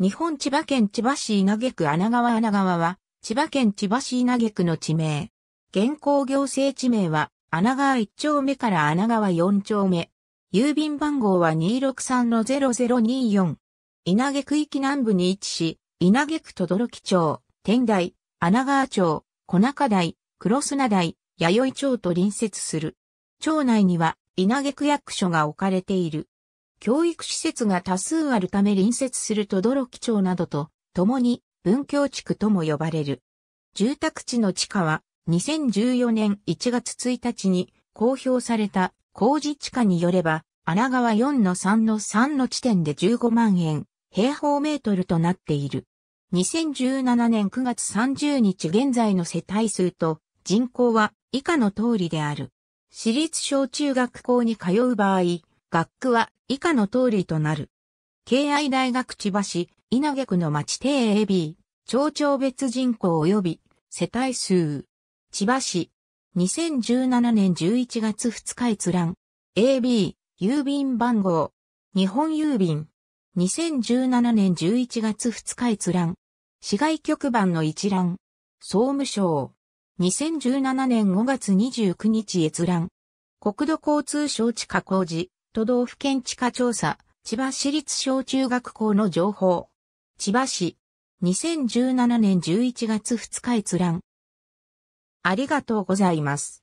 日本千葉県千葉市稲毛区穴川穴川は、千葉県千葉市稲毛区の地名。現行行政地名は、穴川1丁目から穴川4丁目。郵便番号は263-0024。稲毛区域南部に位置し、稲毛区どろき町、天台、穴川町、小中台、黒砂台、弥生町と隣接する。町内には、稲毛区役所が置かれている。教育施設が多数あるため隣接する等々力町などと、共に文教地区とも呼ばれる。住宅地の地価は、2014年1月1日に公表された工事地価によれば、荒川4の3の3の地点で15万円、平方メートルとなっている。2017年9月30日現在の世帯数と人口は以下の通りである。私立小中学校に通う場合、学区は以下の通りとなる。敬愛大学千葉市、稲毛区の町定 AB、町長別人口及び世帯数。千葉市、2017年11月2日閲覧。AB、郵便番号。日本郵便。2017年11月2日閲覧。市外局番の一覧。総務省。2017年5月29日閲覧。国土交通省地下工事。都道府県地下調査、千葉市立小中学校の情報。千葉市、2017年11月2日閲覧。ありがとうございます。